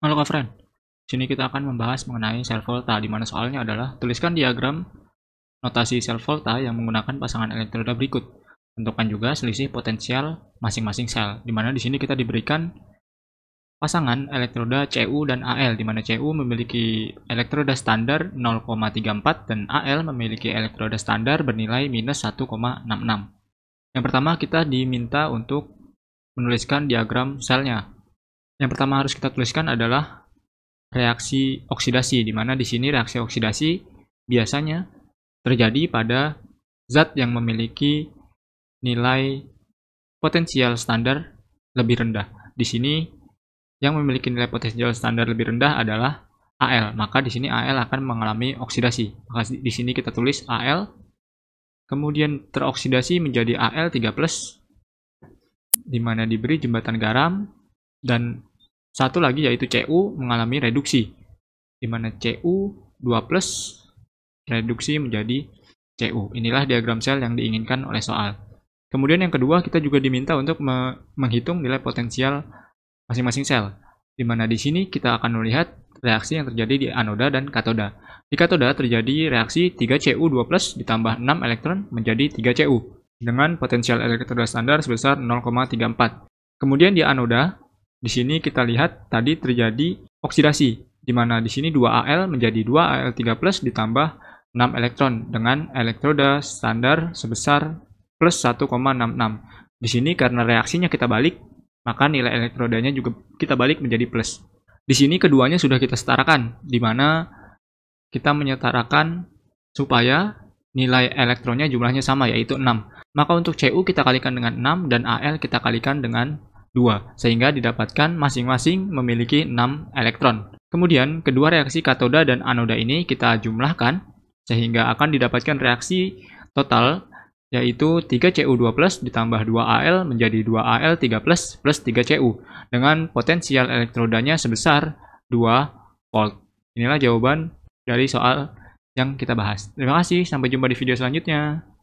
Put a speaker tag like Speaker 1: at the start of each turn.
Speaker 1: Halo Kak Friend, sini kita akan membahas mengenai sel volta, di mana soalnya adalah tuliskan diagram notasi sel volta yang menggunakan pasangan elektroda berikut. Tentukan juga selisih potensial masing-masing sel, di mana di sini kita diberikan pasangan elektroda CU dan AL, di mana CU memiliki elektroda standar 0,34 dan AL memiliki elektroda standar bernilai minus 1,66. Yang pertama kita diminta untuk menuliskan diagram selnya, yang pertama harus kita tuliskan adalah reaksi oksidasi, di mana di sini reaksi oksidasi biasanya terjadi pada zat yang memiliki nilai potensial standar lebih rendah. Di sini yang memiliki nilai potensial standar lebih rendah adalah AL. Maka di sini AL akan mengalami oksidasi. Maka di sini kita tulis AL, kemudian teroksidasi menjadi AL 3+, di mana diberi jembatan garam, dan satu lagi yaitu CU mengalami reduksi, di mana CU 2 plus reduksi menjadi CU. Inilah diagram sel yang diinginkan oleh soal. Kemudian yang kedua, kita juga diminta untuk me menghitung nilai potensial masing-masing sel, di mana di sini kita akan melihat reaksi yang terjadi di anoda dan katoda. Di katoda terjadi reaksi 3Cu2 ditambah 6 elektron menjadi 3Cu, dengan potensial elektroda standar sebesar 0,34. Kemudian di anoda, di sini kita lihat tadi terjadi oksidasi, di mana di sini 2Al menjadi 2Al3 ditambah 6 elektron dengan elektroda standar sebesar plus 1,66. Di sini karena reaksinya kita balik, maka nilai elektrodanya juga kita balik menjadi plus. Di sini keduanya sudah kita setarakan, di mana kita menyetarakan supaya nilai elektronnya jumlahnya sama yaitu 6. Maka untuk Cu kita kalikan dengan 6 dan Al kita kalikan dengan 2, sehingga didapatkan masing-masing memiliki 6 elektron. Kemudian, kedua reaksi katoda dan anoda ini kita jumlahkan, sehingga akan didapatkan reaksi total, yaitu 3CU2+, ditambah 2Al menjadi 2Al3+, plus 3CU, dengan potensial elektrodanya sebesar 2 volt. Inilah jawaban dari soal yang kita bahas. Terima kasih, sampai jumpa di video selanjutnya.